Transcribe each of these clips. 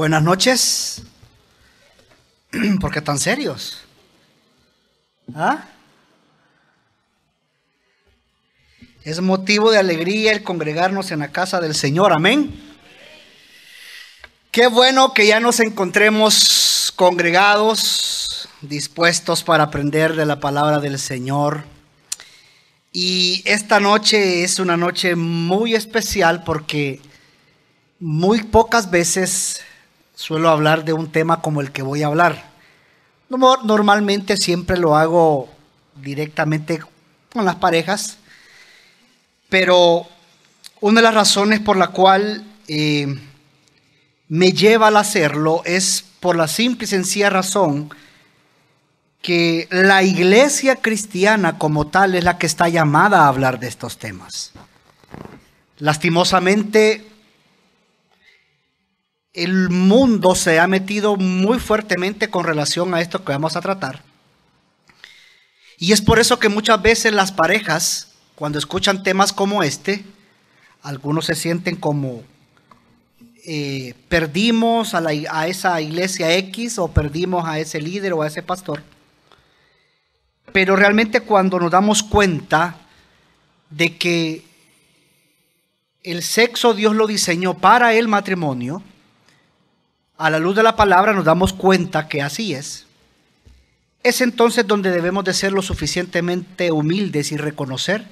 Buenas noches. ¿Por qué tan serios? ¿Ah? Es motivo de alegría el congregarnos en la casa del Señor. Amén. Qué bueno que ya nos encontremos congregados, dispuestos para aprender de la palabra del Señor. Y esta noche es una noche muy especial porque muy pocas veces suelo hablar de un tema como el que voy a hablar. Normalmente siempre lo hago directamente con las parejas, pero una de las razones por la cual eh, me lleva al hacerlo es por la simple y sencilla razón que la iglesia cristiana como tal es la que está llamada a hablar de estos temas. Lastimosamente, el mundo se ha metido muy fuertemente con relación a esto que vamos a tratar. Y es por eso que muchas veces las parejas, cuando escuchan temas como este, algunos se sienten como eh, perdimos a, a esa iglesia X o perdimos a ese líder o a ese pastor. Pero realmente cuando nos damos cuenta de que el sexo Dios lo diseñó para el matrimonio, a la luz de la palabra nos damos cuenta que así es. Es entonces donde debemos de ser lo suficientemente humildes y reconocer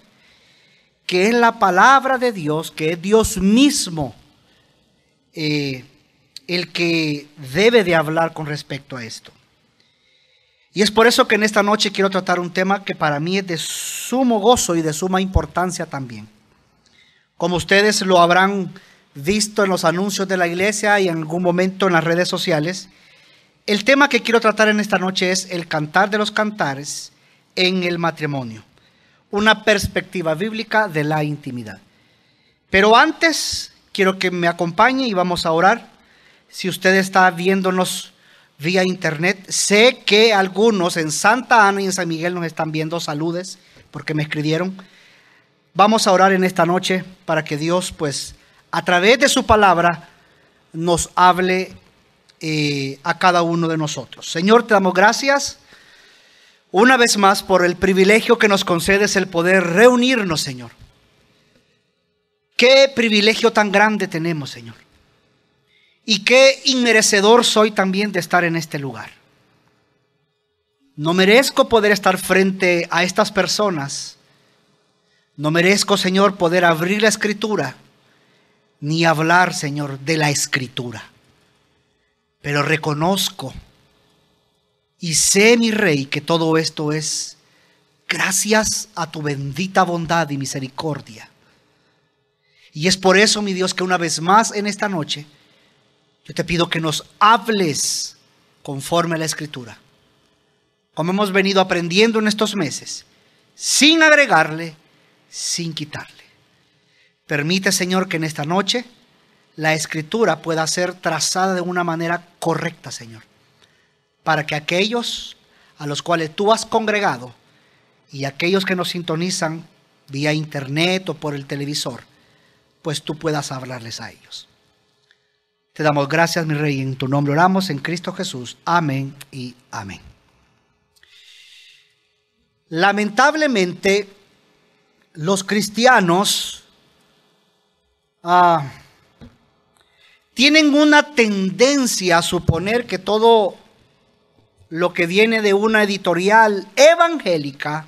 que es la palabra de Dios, que es Dios mismo eh, el que debe de hablar con respecto a esto. Y es por eso que en esta noche quiero tratar un tema que para mí es de sumo gozo y de suma importancia también. Como ustedes lo habrán visto en los anuncios de la iglesia y en algún momento en las redes sociales. El tema que quiero tratar en esta noche es el cantar de los cantares en el matrimonio, una perspectiva bíblica de la intimidad. Pero antes quiero que me acompañe y vamos a orar. Si usted está viéndonos vía internet, sé que algunos en Santa Ana y en San Miguel nos están viendo, saludes, porque me escribieron. Vamos a orar en esta noche para que Dios pues a través de su palabra nos hable eh, a cada uno de nosotros. Señor, te damos gracias una vez más por el privilegio que nos concedes el poder reunirnos, Señor. Qué privilegio tan grande tenemos, Señor. Y qué inmerecedor soy también de estar en este lugar. No merezco poder estar frente a estas personas. No merezco, Señor, poder abrir la escritura ni hablar, Señor, de la escritura. Pero reconozco y sé, mi Rey, que todo esto es gracias a tu bendita bondad y misericordia. Y es por eso, mi Dios, que una vez más en esta noche, yo te pido que nos hables conforme a la escritura, como hemos venido aprendiendo en estos meses, sin agregarle, sin quitarle. Permite, Señor, que en esta noche la escritura pueda ser trazada de una manera correcta, Señor, para que aquellos a los cuales tú has congregado y aquellos que nos sintonizan vía internet o por el televisor, pues tú puedas hablarles a ellos. Te damos gracias, mi Rey, en tu nombre oramos, en Cristo Jesús. Amén y amén. Lamentablemente, los cristianos Ah, tienen una tendencia a suponer que todo lo que viene de una editorial evangélica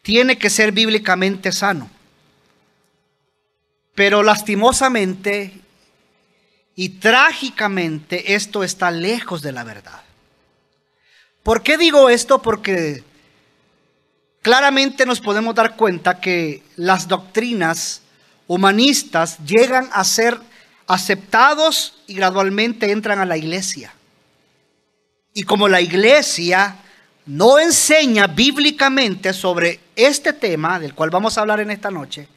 tiene que ser bíblicamente sano. Pero lastimosamente y trágicamente esto está lejos de la verdad. ¿Por qué digo esto? Porque claramente nos podemos dar cuenta que las doctrinas humanistas llegan a ser aceptados y gradualmente entran a la iglesia. Y como la iglesia no enseña bíblicamente sobre este tema, del cual vamos a hablar en esta noche,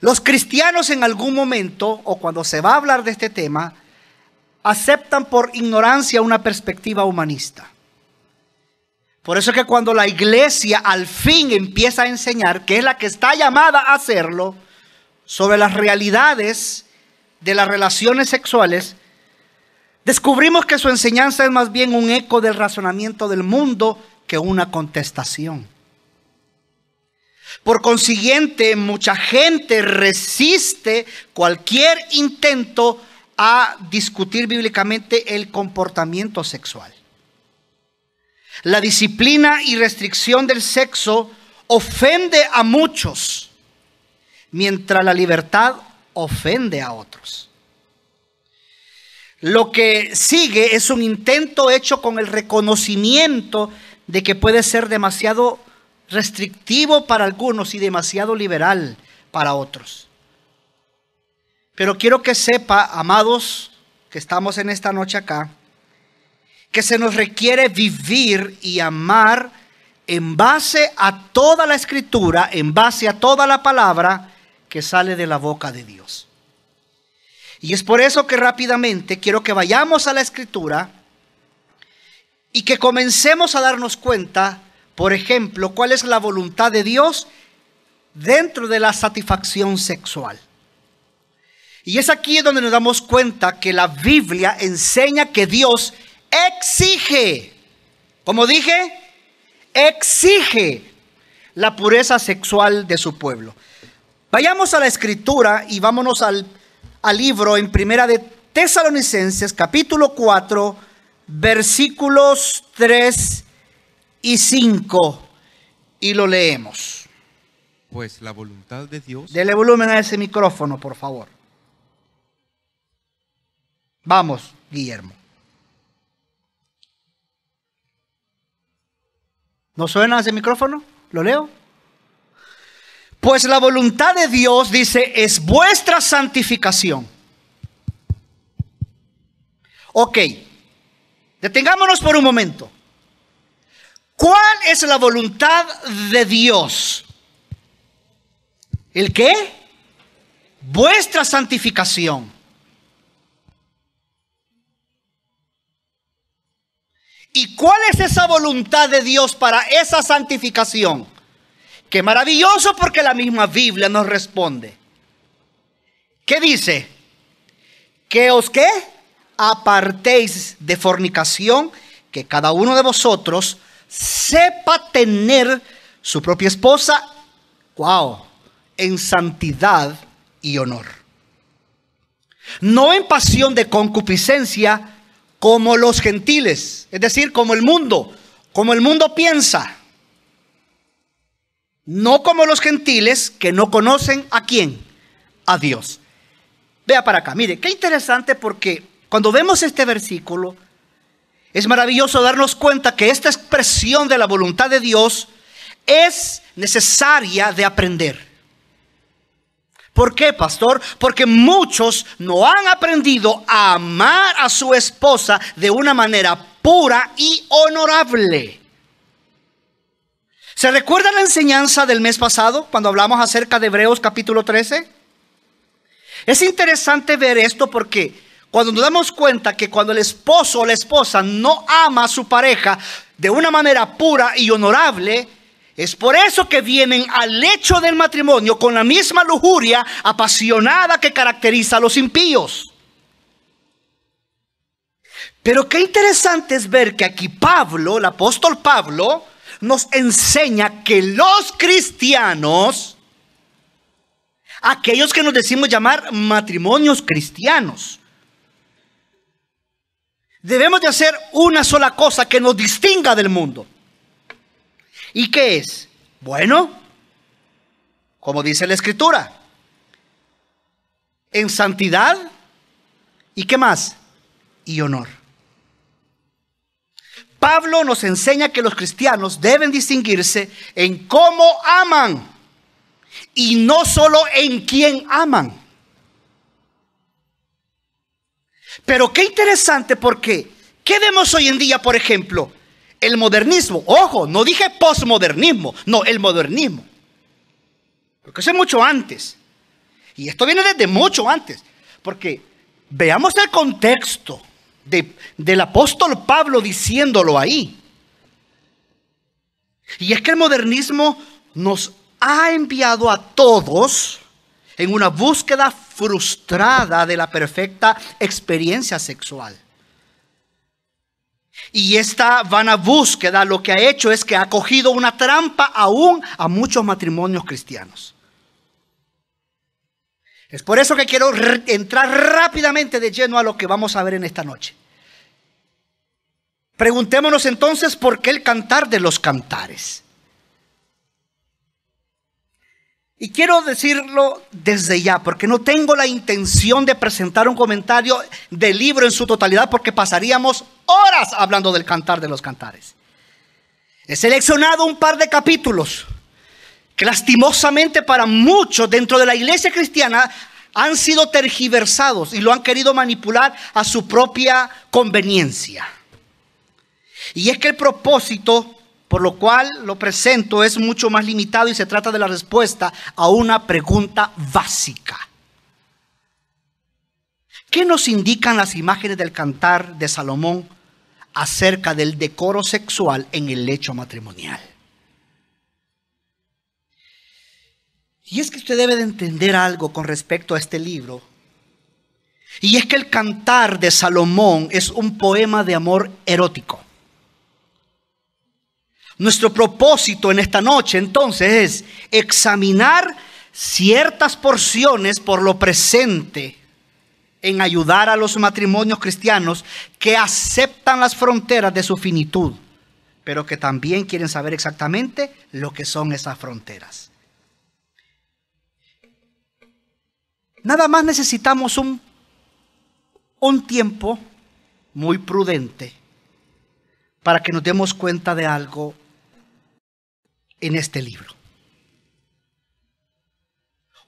los cristianos en algún momento, o cuando se va a hablar de este tema, aceptan por ignorancia una perspectiva humanista. Por eso es que cuando la iglesia al fin empieza a enseñar, que es la que está llamada a hacerlo, sobre las realidades de las relaciones sexuales, descubrimos que su enseñanza es más bien un eco del razonamiento del mundo que una contestación. Por consiguiente, mucha gente resiste cualquier intento a discutir bíblicamente el comportamiento sexual. La disciplina y restricción del sexo ofende a muchos mientras la libertad ofende a otros. Lo que sigue es un intento hecho con el reconocimiento de que puede ser demasiado restrictivo para algunos y demasiado liberal para otros. Pero quiero que sepa, amados, que estamos en esta noche acá, que se nos requiere vivir y amar en base a toda la escritura, en base a toda la palabra, que sale de la boca de Dios. Y es por eso que rápidamente quiero que vayamos a la escritura y que comencemos a darnos cuenta, por ejemplo, cuál es la voluntad de Dios dentro de la satisfacción sexual. Y es aquí donde nos damos cuenta que la Biblia enseña que Dios exige, como dije, exige la pureza sexual de su pueblo. Vayamos a la escritura y vámonos al, libro en primera de Tesalonicenses, capítulo 4, versículos 3 y 5. Y lo leemos. Pues la voluntad de Dios. Dele volumen a ese micrófono, por favor. Vamos, Guillermo. ¿No suena ese micrófono? ¿Lo leo? Pues la voluntad de Dios, dice, es vuestra santificación. Ok, detengámonos por un momento. ¿Cuál es la voluntad de Dios? ¿El qué? Vuestra santificación. ¿Y cuál es esa voluntad de Dios para esa santificación? Qué maravilloso porque la misma Biblia nos responde. ¿Qué dice? Que os que Apartéis de fornicación, que cada uno de vosotros sepa tener su propia esposa, wow, en santidad y honor. No en pasión de concupiscencia como los gentiles, es decir, como el mundo, como el mundo piensa. No como los gentiles que no conocen a quién, a Dios. Vea para acá, mire, qué interesante porque cuando vemos este versículo, es maravilloso darnos cuenta que esta expresión de la voluntad de Dios es necesaria de aprender. ¿Por qué, pastor? Porque muchos no han aprendido a amar a su esposa de una manera pura y honorable. ¿Se recuerda la enseñanza del mes pasado cuando hablamos acerca de Hebreos capítulo 13? Es interesante ver esto porque cuando nos damos cuenta que cuando el esposo o la esposa no ama a su pareja de una manera pura y honorable, es por eso que vienen al hecho del matrimonio con la misma lujuria apasionada que caracteriza a los impíos. Pero qué interesante es ver que aquí Pablo, el apóstol Pablo, nos enseña que los cristianos, aquellos que nos decimos llamar matrimonios cristianos, debemos de hacer una sola cosa que nos distinga del mundo. ¿Y qué es? Bueno, como dice la escritura, en santidad y qué más? Y honor. Pablo nos enseña que los cristianos deben distinguirse en cómo aman y no solo en quién aman. Pero qué interesante porque, ¿qué vemos hoy en día, por ejemplo? El modernismo, ojo, no dije postmodernismo, no, el modernismo. Porque eso es mucho antes. Y esto viene desde mucho antes. Porque veamos el contexto del apóstol Pablo diciéndolo ahí. Y es que el modernismo nos ha enviado a todos en una búsqueda frustrada de la perfecta experiencia sexual. Y esta vana búsqueda lo que ha hecho es que ha cogido una trampa aún a muchos matrimonios cristianos por eso que quiero entrar rápidamente de lleno a lo que vamos a ver en esta noche. Preguntémonos entonces por qué el cantar de los cantares. Y quiero decirlo desde ya, porque no tengo la intención de presentar un comentario del libro en su totalidad, porque pasaríamos horas hablando del cantar de los cantares. He seleccionado un par de capítulos que lastimosamente para muchos dentro de la iglesia cristiana han sido tergiversados y lo han querido manipular a su propia conveniencia. Y es que el propósito por lo cual lo presento es mucho más limitado y se trata de la respuesta a una pregunta básica. ¿Qué nos indican las imágenes del cantar de Salomón acerca del decoro sexual en el lecho matrimonial? Y es que usted debe de entender algo con respecto a este libro. Y es que el cantar de Salomón es un poema de amor erótico. Nuestro propósito en esta noche entonces es examinar ciertas porciones por lo presente en ayudar a los matrimonios cristianos que aceptan las fronteras de su finitud, pero que también quieren saber exactamente lo que son esas fronteras. Nada más necesitamos un, un tiempo muy prudente para que nos demos cuenta de algo en este libro.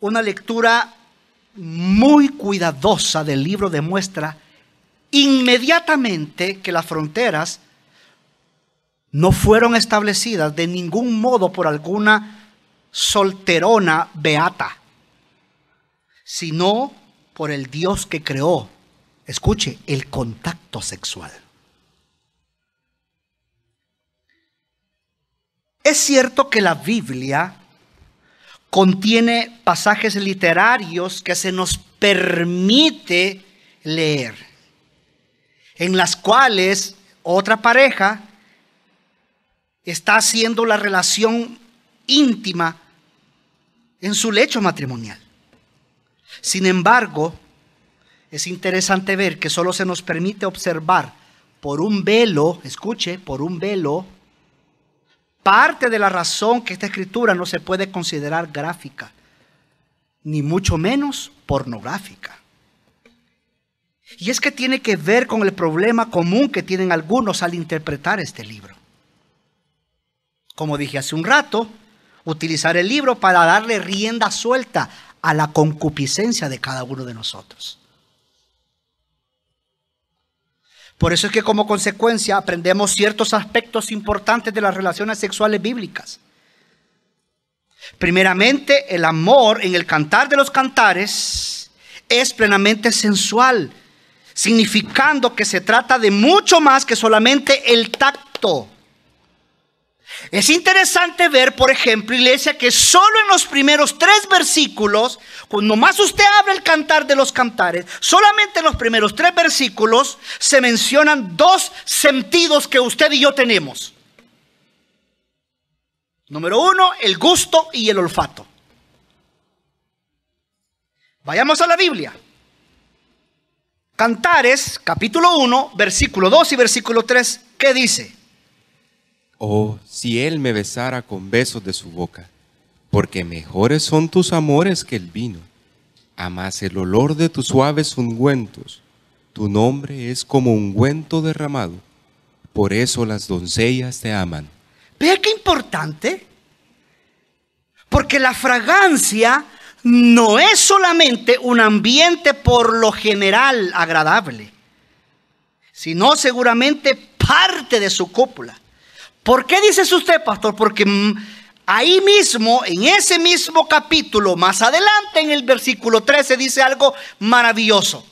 Una lectura muy cuidadosa del libro demuestra inmediatamente que las fronteras no fueron establecidas de ningún modo por alguna solterona beata sino por el Dios que creó, escuche, el contacto sexual. Es cierto que la Biblia contiene pasajes literarios que se nos permite leer, en las cuales otra pareja está haciendo la relación íntima en su lecho matrimonial. Sin embargo, es interesante ver que solo se nos permite observar por un velo, escuche, por un velo, parte de la razón que esta escritura no se puede considerar gráfica, ni mucho menos pornográfica. Y es que tiene que ver con el problema común que tienen algunos al interpretar este libro. Como dije hace un rato, utilizar el libro para darle rienda suelta a la concupiscencia de cada uno de nosotros. Por eso es que como consecuencia aprendemos ciertos aspectos importantes de las relaciones sexuales bíblicas. Primeramente, el amor en el cantar de los cantares es plenamente sensual, significando que se trata de mucho más que solamente el tacto. Es interesante ver, por ejemplo, iglesia, que solo en los primeros tres versículos, cuando pues más usted habla el cantar de los cantares, solamente en los primeros tres versículos se mencionan dos sentidos que usted y yo tenemos. Número uno, el gusto y el olfato. Vayamos a la Biblia. Cantares, capítulo 1, versículo 2 y versículo 3, ¿qué dice? Oh, si él me besara con besos de su boca, porque mejores son tus amores que el vino. Amas el olor de tus suaves ungüentos. Tu nombre es como ungüento derramado. Por eso las doncellas te aman. Vea qué importante. Porque la fragancia no es solamente un ambiente por lo general agradable, sino seguramente parte de su cúpula. ¿Por qué dice usted, pastor? Porque mm, ahí mismo, en ese mismo capítulo, más adelante en el versículo 13, dice algo maravilloso.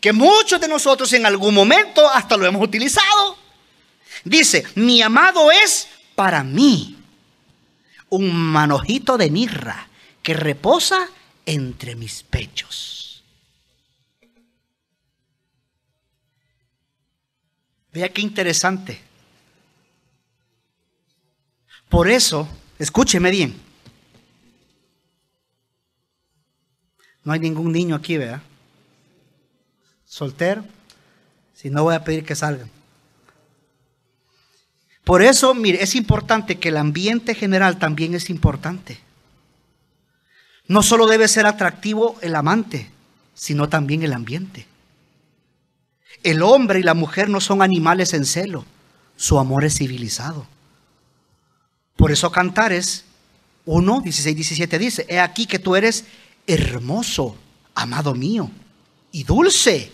Que muchos de nosotros en algún momento hasta lo hemos utilizado. Dice, mi amado es para mí un manojito de mirra que reposa entre mis pechos. Vea qué interesante. Por eso, escúcheme bien. No hay ningún niño aquí, ¿verdad? Soltero. Si no, voy a pedir que salgan. Por eso, mire, es importante que el ambiente general también es importante. No solo debe ser atractivo el amante, sino también el ambiente. El hombre y la mujer no son animales en celo, su amor es civilizado. Por eso Cantares 1, 16, 17 dice, he aquí que tú eres hermoso, amado mío, y dulce.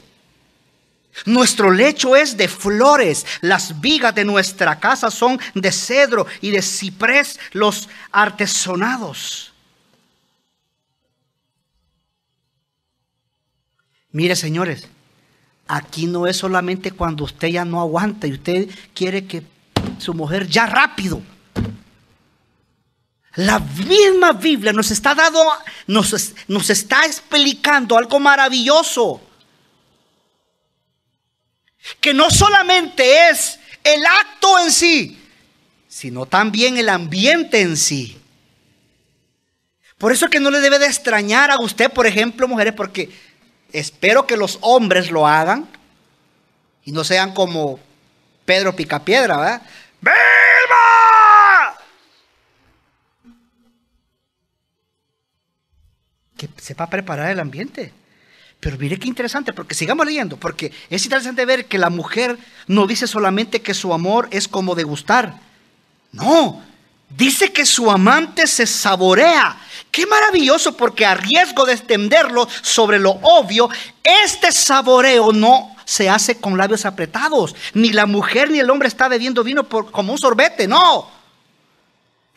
Nuestro lecho es de flores, las vigas de nuestra casa son de cedro y de ciprés los artesonados. Mire, señores, aquí no es solamente cuando usted ya no aguanta y usted quiere que su mujer ya rápido la misma Biblia nos está dando, nos, está explicando algo maravilloso. Que no solamente es el acto en sí, sino también el ambiente en sí. Por eso que no le debe de extrañar a usted, por ejemplo, mujeres, porque espero que los hombres lo hagan y no sean como Pedro Picapiedra, ¿verdad? va sepa preparar el ambiente. Pero mire qué interesante, porque sigamos leyendo, porque es interesante ver que la mujer no dice solamente que su amor es como degustar. No, dice que su amante se saborea. Qué maravilloso, porque a riesgo de extenderlo sobre lo obvio, este saboreo no se hace con labios apretados. Ni la mujer ni el hombre está bebiendo vino por, como un sorbete, no.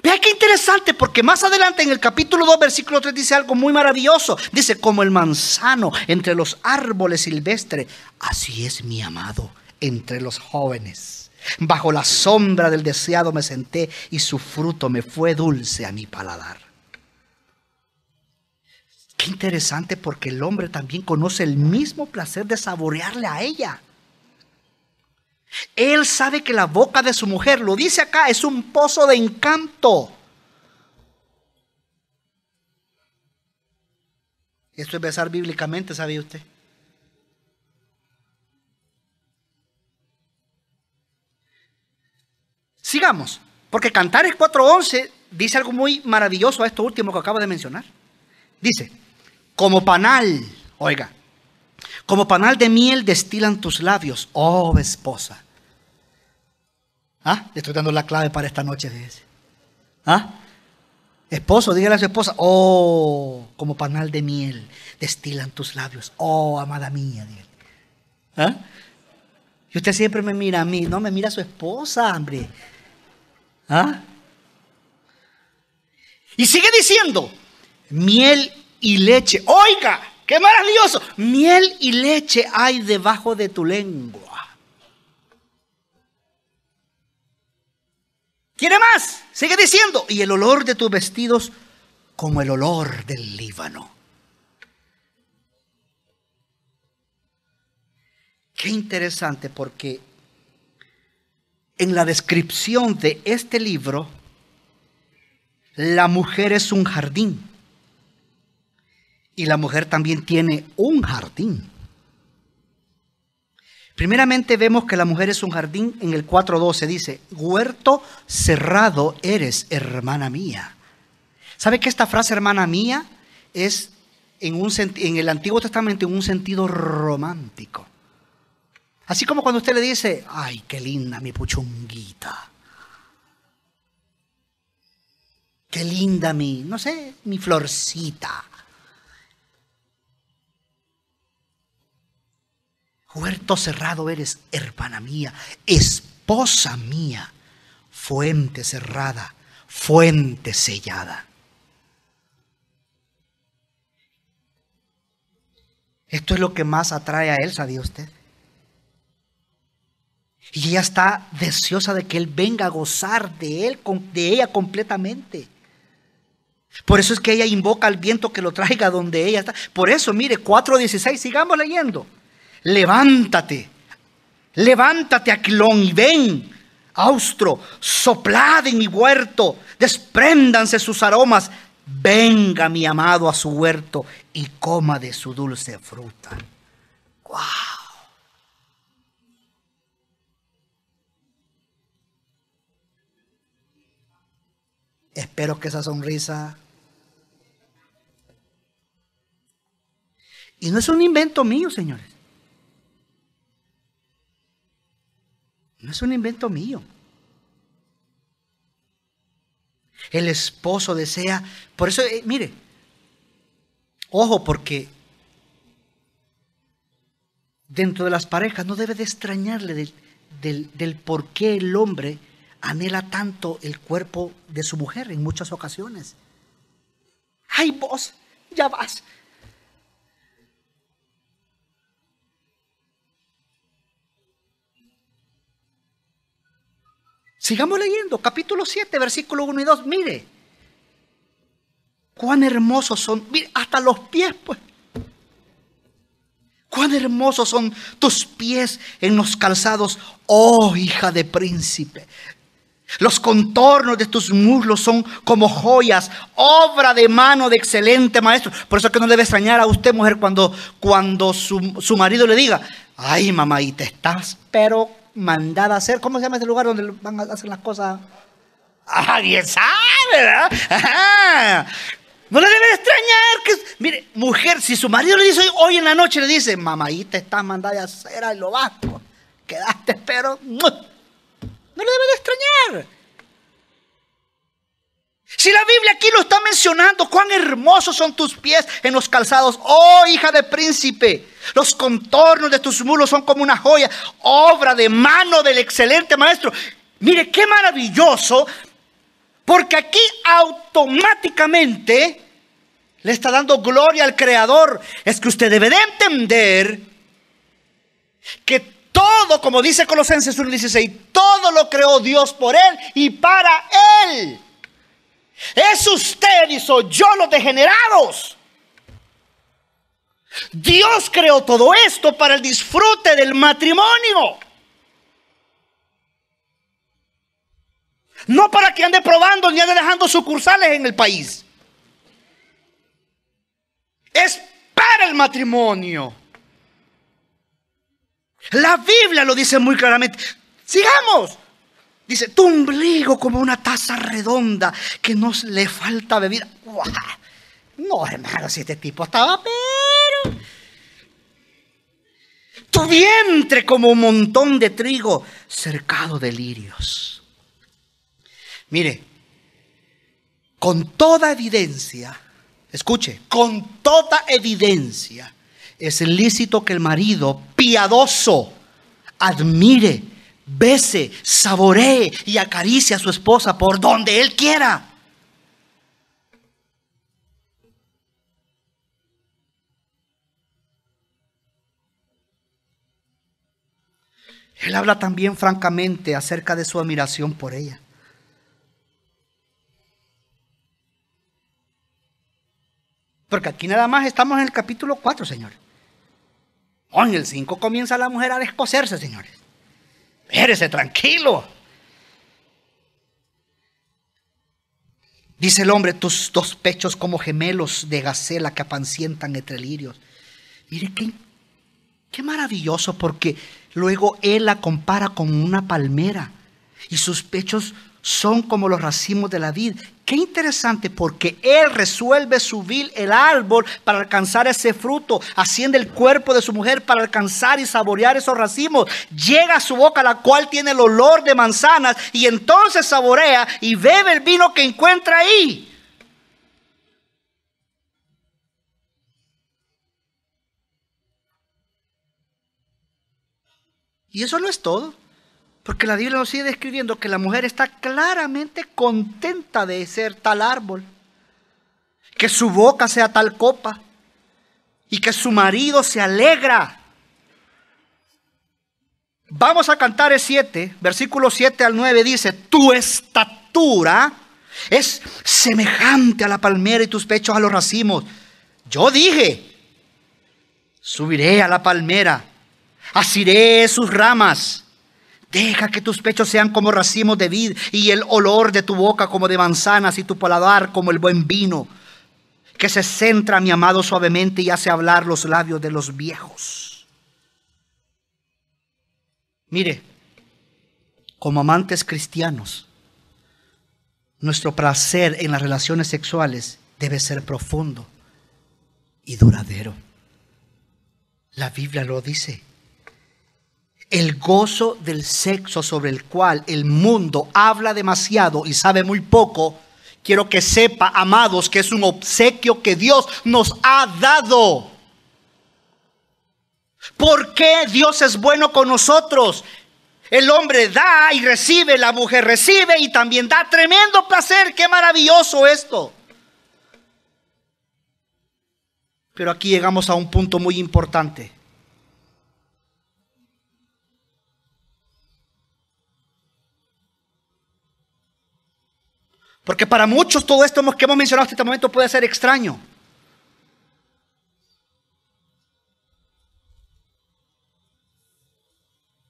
Vea qué interesante, porque más adelante en el capítulo 2, versículo 3 dice algo muy maravilloso. Dice, como el manzano entre los árboles silvestres, así es mi amado entre los jóvenes. Bajo la sombra del deseado me senté y su fruto me fue dulce a mi paladar. Qué interesante porque el hombre también conoce el mismo placer de saborearle a ella. Él sabe que la boca de su mujer, lo dice acá, es un pozo de encanto. Esto es besar bíblicamente, ¿sabe usted? Sigamos, porque Cantares 4.11 dice algo muy maravilloso a esto último que acabo de mencionar. Dice, como panal, oiga, como panal de miel destilan tus labios, oh esposa. ¿Ah? Le estoy dando la clave para esta noche, fíjese. ¿Ah? Esposo, dígale a su esposa, oh, como panal de miel destilan tus labios, oh, amada mía, ah, Y usted siempre me mira a mí, no me mira a su esposa, hombre. ¿Ah? Y sigue diciendo, miel y leche. Oiga, ¡Qué maravilloso! Miel y leche hay debajo de tu lengua. ¿Quiere más? Sigue diciendo. Y el olor de tus vestidos como el olor del Líbano. Qué interesante porque en la descripción de este libro, la mujer es un jardín. Y la mujer también tiene un jardín. Primeramente vemos que la mujer es un jardín en el 4.12. Dice, huerto cerrado eres, hermana mía. ¿Sabe que esta frase, hermana mía, es en, un, en el Antiguo Testamento en un sentido romántico? Así como cuando usted le dice, ay, qué linda mi puchunguita. Qué linda mi, no sé, mi florcita Puerto cerrado eres, hermana mía, esposa mía, fuente cerrada, fuente sellada. Esto es lo que más atrae a él, ¿sabía usted? Y ella está deseosa de que él venga a gozar de él, de ella completamente. Por eso es que ella invoca al viento que lo traiga donde ella está. Por eso, mire, 4.16, sigamos leyendo levántate, levántate, Aquilón, y ven, Austro, soplad en mi huerto, despréndanse sus aromas, venga mi amado a su huerto y coma de su dulce fruta. ¡Wow! Espero que esa sonrisa... Y no es un invento mío, señores. No es un invento mío. El esposo desea, por eso, eh, mire, ojo, porque dentro de las parejas no debe de extrañarle del, del por qué el hombre anhela tanto el cuerpo de su mujer en muchas ocasiones. Ay, vos, ya vas, Sigamos leyendo, capítulo 7, versículo 1 y 2. Mire, cuán hermosos son, mire, hasta los pies, pues. Cuán hermosos son tus pies en los calzados, oh hija de príncipe. Los contornos de tus muslos son como joyas, obra de mano de excelente maestro. Por eso es que no debe extrañar a usted, mujer, cuando, cuando su, marido le diga, ay mamá, y te estás, pero mandada a hacer. ¿Cómo se llama ese lugar donde van a hacer las cosas? Ah, ¡Alguien sabe! No le debe extrañar que... Mire, mujer, si su marido le dice hoy, en la noche, le dice, te estás mandada a hacer al lo vasco. Quedaste, pero... No, no le debe de extrañar. Si la Biblia aquí lo está mencionando, cuán hermosos son tus pies en los calzados, oh hija de príncipe. Los contornos de tus mulos son como una joya, obra de mano del excelente maestro. Mire, qué maravilloso, porque aquí automáticamente le está dando gloria al Creador. Es que usted debe de entender que todo, como dice Colosenses 1.16, todo lo creó Dios por Él y para Él. Es usted y soy yo los degenerados Dios creó todo esto para el disfrute del matrimonio. No para que ande probando ni ande dejando sucursales en el país. Es para el matrimonio. La Biblia lo dice muy claramente. Sigamos. Dice, tu ombligo como una taza redonda que no le falta bebida. No, hermano, si este tipo estaba tu vientre como un montón de trigo cercado de lirios. Mire, con toda evidencia, escuche, con toda evidencia, es lícito que el marido piadoso admire, bese, saboree y acaricie a su esposa por donde él quiera. Él habla también francamente acerca de su admiración por ella. Porque aquí nada más estamos en el capítulo 4, señores. Hoy en el 5 comienza la mujer a descoserse, señores. Érese tranquilo. Dice el hombre, tus dos pechos como gemelos de gacela que apancientan entre lirios. Mire qué Qué maravilloso porque luego él la compara con una palmera y sus pechos son como los racimos de la vid. Qué interesante porque él resuelve subir el árbol para alcanzar ese fruto, asciende el cuerpo de su mujer para alcanzar y saborear esos racimos, llega a su boca la cual tiene el olor de manzanas y entonces saborea y bebe el vino que encuentra ahí. Y eso no es todo, porque la Biblia nos sigue describiendo que la mujer está claramente contenta de ser tal árbol, que su boca sea tal copa y que su marido se alegra. Vamos a cantar el 7, versículo 7 al 9 dice, tu estatura es semejante a la palmera y tus pechos a los racimos. Yo dije, subiré a la palmera asiré sus ramas. Deja que tus pechos sean como racimos de vid y el olor de tu boca como de manzanas y tu paladar como el buen vino, que se centra, mi amado, suavemente y hace hablar los labios de los viejos. Mire, como amantes cristianos, nuestro placer en las relaciones sexuales debe ser profundo y duradero. La Biblia lo dice. El gozo del sexo sobre el cual el mundo habla demasiado y sabe muy poco, quiero que sepa, amados, que es un obsequio que Dios nos ha dado. ¿Por qué Dios es bueno con nosotros? El hombre da y recibe, la mujer recibe y también da tremendo placer. Qué maravilloso esto. Pero aquí llegamos a un punto muy importante. Porque para muchos todo esto que hemos mencionado hasta este momento puede ser extraño.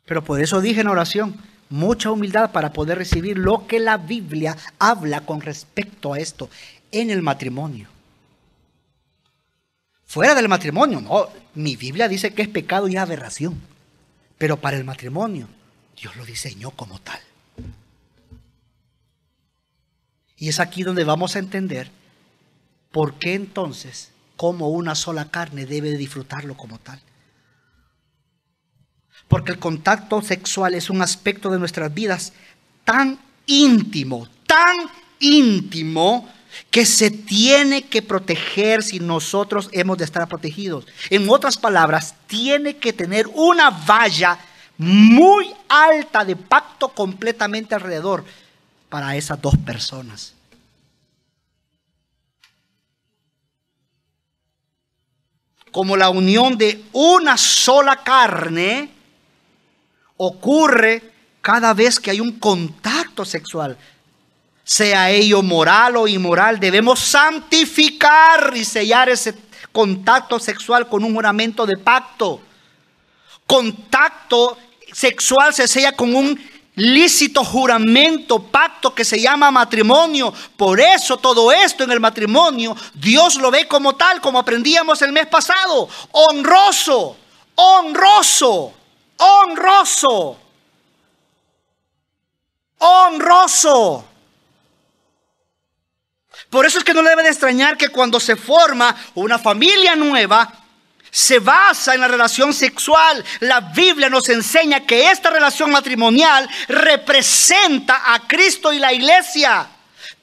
Pero por eso dije en oración, mucha humildad para poder recibir lo que la Biblia habla con respecto a esto en el matrimonio. Fuera del matrimonio, no, mi Biblia dice que es pecado y aberración. Pero para el matrimonio, Dios lo diseñó como tal. Y es aquí donde vamos a entender por qué entonces, como una sola carne, debe disfrutarlo como tal. Porque el contacto sexual es un aspecto de nuestras vidas tan íntimo, tan íntimo, que se tiene que proteger si nosotros hemos de estar protegidos. En otras palabras, tiene que tener una valla muy alta de pacto completamente alrededor para esas dos personas. Como la unión de una sola carne ocurre cada vez que hay un contacto sexual, sea ello moral o inmoral, debemos santificar y sellar ese contacto sexual con un juramento de pacto. Contacto sexual se sella con un lícito juramento, pacto que se llama matrimonio. Por eso todo esto en el matrimonio, Dios lo ve como tal, como aprendíamos el mes pasado, honroso, honroso, honroso, honroso. Por eso es que no le debe extrañar que cuando se forma una familia nueva, se basa en la relación sexual. La Biblia nos enseña que esta relación matrimonial representa a Cristo y la iglesia.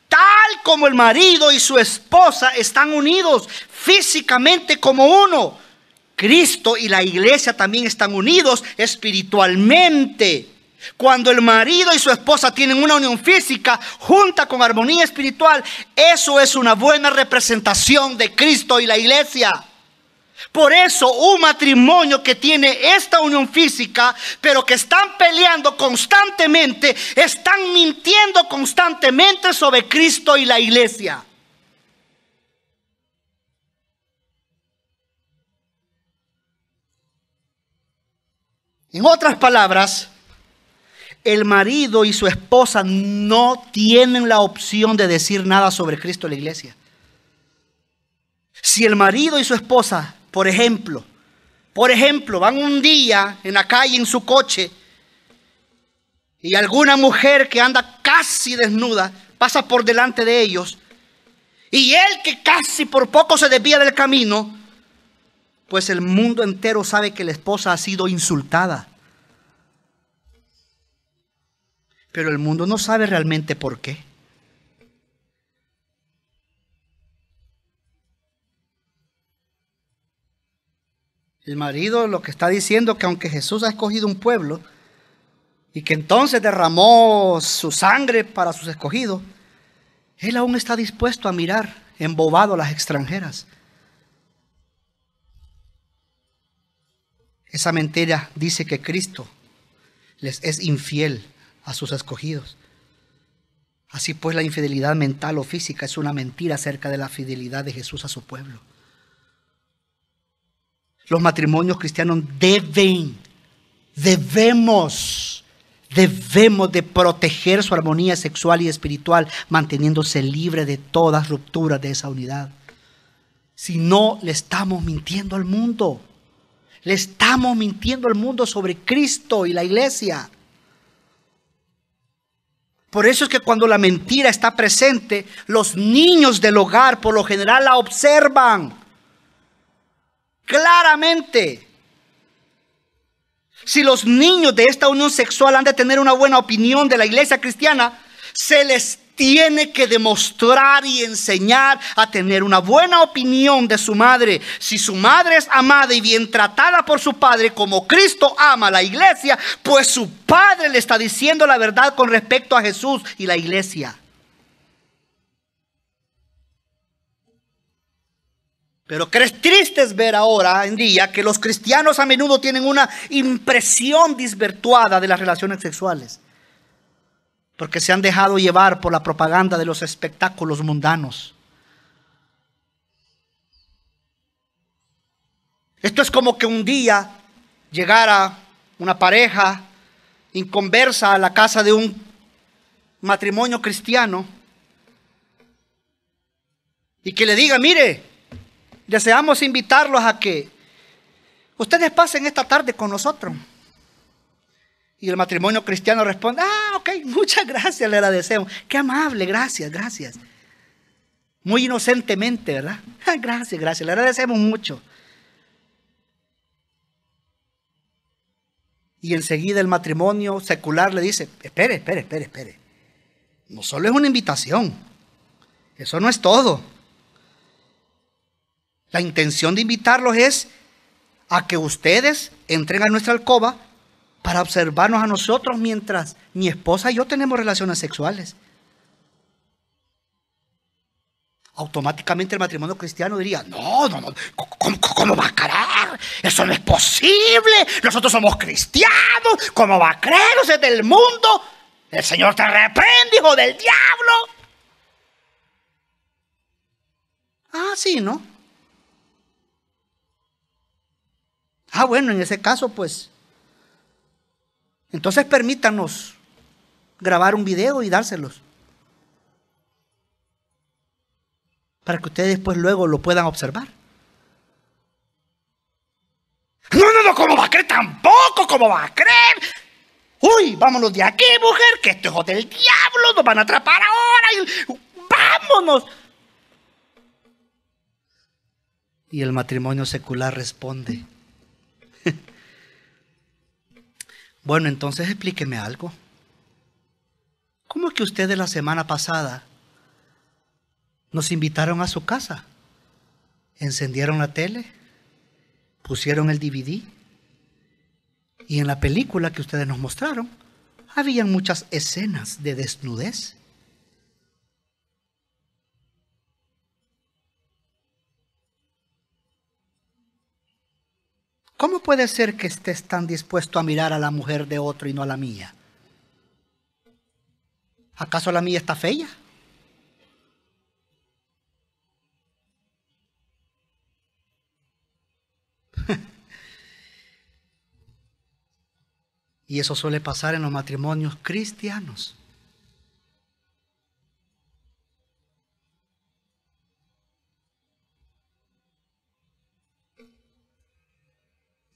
Tal como el marido y su esposa están unidos físicamente como uno, Cristo y la iglesia también están unidos espiritualmente. Cuando el marido y su esposa tienen una unión física junta con armonía espiritual, eso es una buena representación de Cristo y la iglesia. Por eso un matrimonio que tiene esta unión física, pero que están peleando constantemente, están mintiendo constantemente sobre Cristo y la iglesia. En otras palabras, el marido y su esposa no tienen la opción de decir nada sobre Cristo y la iglesia. Si el marido y su esposa por ejemplo, por ejemplo, van un día en la calle en su coche y alguna mujer que anda casi desnuda pasa por delante de ellos y él que casi por poco se desvía del camino, pues el mundo entero sabe que la esposa ha sido insultada. Pero el mundo no sabe realmente por qué. El marido lo que está diciendo es que aunque Jesús ha escogido un pueblo y que entonces derramó su sangre para sus escogidos, él aún está dispuesto a mirar embobado a las extranjeras. Esa mentira dice que Cristo les es infiel a sus escogidos. Así pues, la infidelidad mental o física es una mentira acerca de la fidelidad de Jesús a su pueblo. Los matrimonios cristianos deben, debemos, debemos de proteger su armonía sexual y espiritual, manteniéndose libre de todas rupturas de esa unidad. Si no, le estamos mintiendo al mundo. Le estamos mintiendo al mundo sobre Cristo y la iglesia. Por eso es que cuando la mentira está presente, los niños del hogar por lo general la observan claramente. Si los niños de esta unión sexual han de tener una buena opinión de la iglesia cristiana, se les tiene que demostrar y enseñar a tener una buena opinión de su madre. Si su madre es amada y bien tratada por su padre como Cristo ama a la iglesia, pues su padre le está diciendo la verdad con respecto a Jesús y la iglesia. Pero es triste ver ahora en día que los cristianos a menudo tienen una impresión disvirtuada de las relaciones sexuales, porque se han dejado llevar por la propaganda de los espectáculos mundanos. Esto es como que un día llegara una pareja inconversa a la casa de un matrimonio cristiano y que le diga, mire, Deseamos invitarlos a que ustedes pasen esta tarde con nosotros. Y el matrimonio cristiano responde, ah, ok, muchas gracias, le agradecemos. Qué amable, gracias, gracias. Muy inocentemente, ¿verdad? gracias, gracias, le agradecemos mucho. Y enseguida el matrimonio secular le dice, espere, espere, espere, espere. No solo es una invitación, eso no es todo. La intención de invitarlos es a que ustedes entren a nuestra alcoba para observarnos a nosotros mientras mi esposa y yo tenemos relaciones sexuales. Automáticamente el matrimonio cristiano diría, no, no, no, ¿cómo, va a creer? Eso no es posible, nosotros somos cristianos, ¿cómo va a creer? del mundo, el Señor te reprende, hijo del diablo. Ah, sí, ¿no? Ah, bueno, en ese caso, pues, entonces permítanos grabar un video y dárselos. Para que ustedes después pues, luego lo puedan observar. No, no, no, ¿cómo va a creer tampoco? ¿Cómo va a creer? Uy, vámonos de aquí, mujer, que esto es del diablo, nos van a atrapar ahora. Vámonos. Y el matrimonio secular responde. bueno, entonces explíqueme algo. ¿Cómo que ustedes la semana pasada nos invitaron a su casa? Encendieron la tele, pusieron el DVD y en la película que ustedes nos mostraron habían muchas escenas de desnudez ¿Cómo puede ser que estés tan dispuesto a mirar a la mujer de otro y no a la mía? ¿Acaso la mía está fea? y eso suele pasar en los matrimonios cristianos.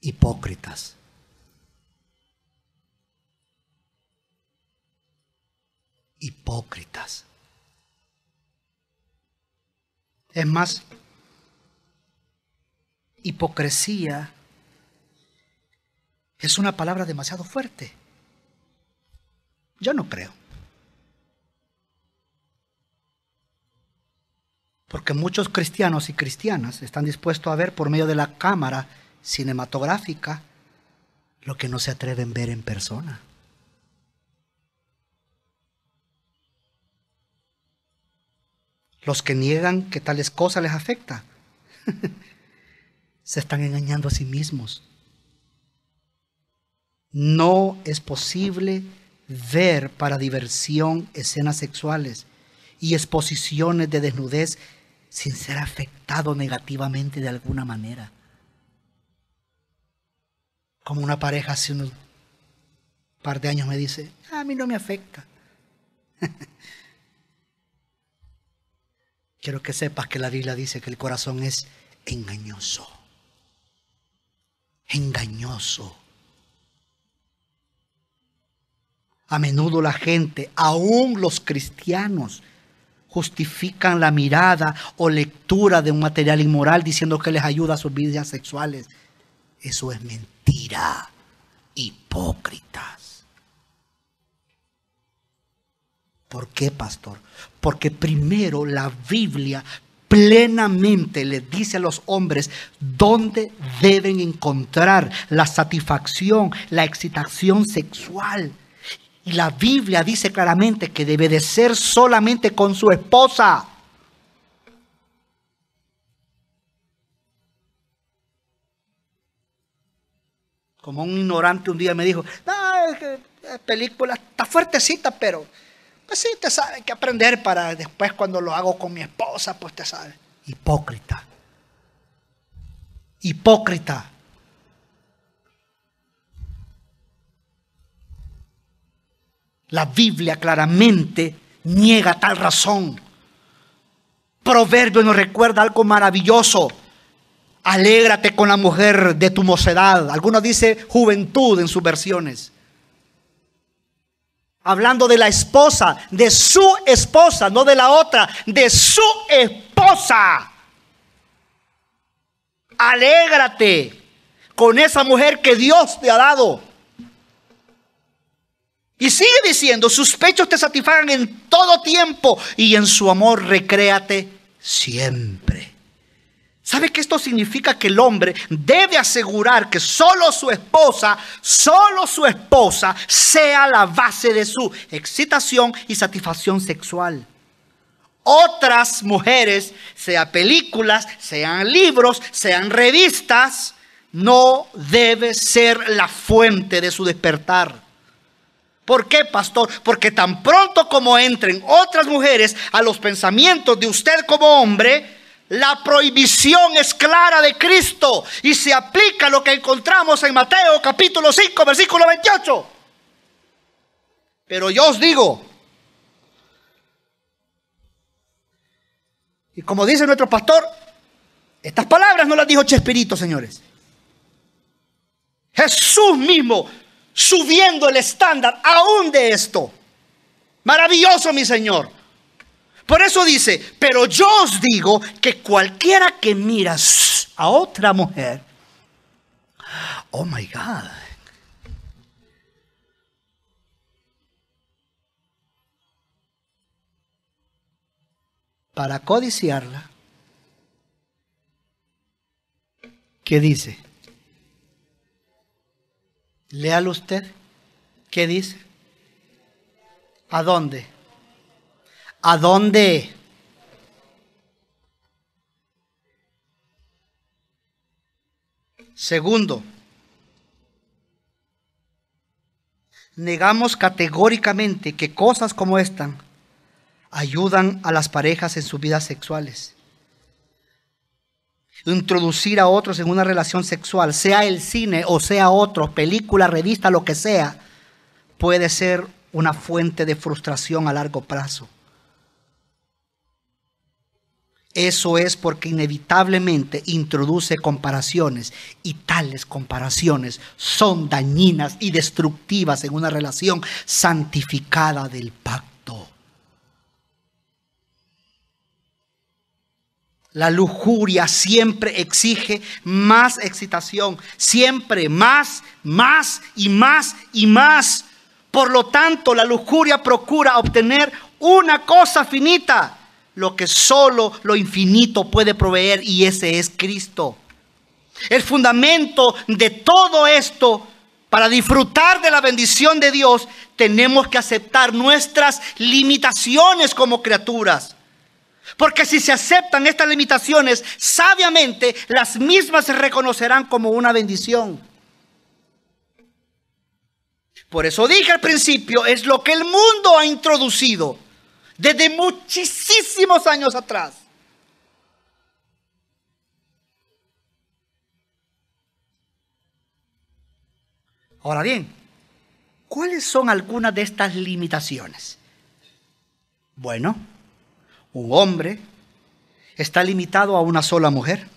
hipócritas. Hipócritas. Es más, hipocresía es una palabra demasiado fuerte. Yo no creo. Porque muchos cristianos y cristianas están dispuestos a ver por medio de la cámara cinematográfica lo que no se atreven a ver en persona. Los que niegan que tales cosas les afecta se están engañando a sí mismos. No es posible ver para diversión escenas sexuales y exposiciones de desnudez sin ser afectado negativamente de alguna manera como una pareja hace un par de años me dice, a mí no me afecta. Quiero que sepas que la Biblia dice que el corazón es engañoso. Engañoso. A menudo la gente, aún los cristianos, justifican la mirada o lectura de un material inmoral diciendo que les ayuda a sus vidas sexuales. Eso es mentira. Hipócritas. ¿Por qué, pastor? Porque primero la Biblia plenamente le dice a los hombres dónde deben encontrar la satisfacción, la excitación sexual. Y la Biblia dice claramente que debe de ser solamente con su esposa. Como un ignorante un día me dijo, no, la eh, película está fuertecita, pero pues sí, te sabe que aprender para después cuando lo hago con mi esposa, pues te sabe. Hipócrita. Hipócrita. La Biblia claramente niega tal razón. Proverbio nos recuerda algo maravilloso. Alégrate con la mujer de tu mocedad. Algunos dice juventud en sus versiones. Hablando de la esposa, de su esposa, no de la otra, de su esposa. Alégrate con esa mujer que Dios te ha dado. Y sigue diciendo, sus pechos te satisfagan en todo tiempo y en su amor recréate siempre. ¿Sabe que esto significa que el hombre debe asegurar que solo su esposa, solo su esposa sea la base de su excitación y satisfacción sexual? Otras mujeres, sea películas, sean libros, sean revistas, no debe ser la fuente de su despertar. ¿Por qué, pastor? Porque tan pronto como entren otras mujeres a los pensamientos de usted como hombre, la prohibición es clara de Cristo y se aplica lo que encontramos en Mateo capítulo 5, versículo 28. Pero yo os digo, y como dice nuestro pastor, estas palabras no las dijo Chespirito, señores. Jesús mismo subiendo el estándar aún de esto. Maravilloso, mi Señor. Por eso dice, pero yo os digo que cualquiera que mira a otra mujer, oh my God. Para codiciarla, ¿qué dice? Léalo usted. ¿Qué dice? ¿A dónde? ¿A dónde? Segundo, negamos categóricamente que cosas como esta ayudan a las parejas en sus vidas sexuales. Introducir a otros en una relación sexual, sea el cine o sea otro, película, revista, lo que sea, puede ser una fuente de frustración a largo plazo. Eso es porque inevitablemente introduce comparaciones y tales comparaciones son dañinas y destructivas en una relación santificada del pacto. La lujuria siempre exige más excitación, siempre más, más y más y más. Por lo tanto, la lujuria procura obtener una cosa finita lo que solo lo infinito puede proveer y ese es Cristo. El fundamento de todo esto, para disfrutar de la bendición de Dios, tenemos que aceptar nuestras limitaciones como criaturas. Porque si se aceptan estas limitaciones sabiamente, las mismas se reconocerán como una bendición. Por eso dije al principio, es lo que el mundo ha introducido desde muchísimos años atrás. Ahora bien, ¿cuáles son algunas de estas limitaciones? Bueno, un hombre está limitado a una sola mujer.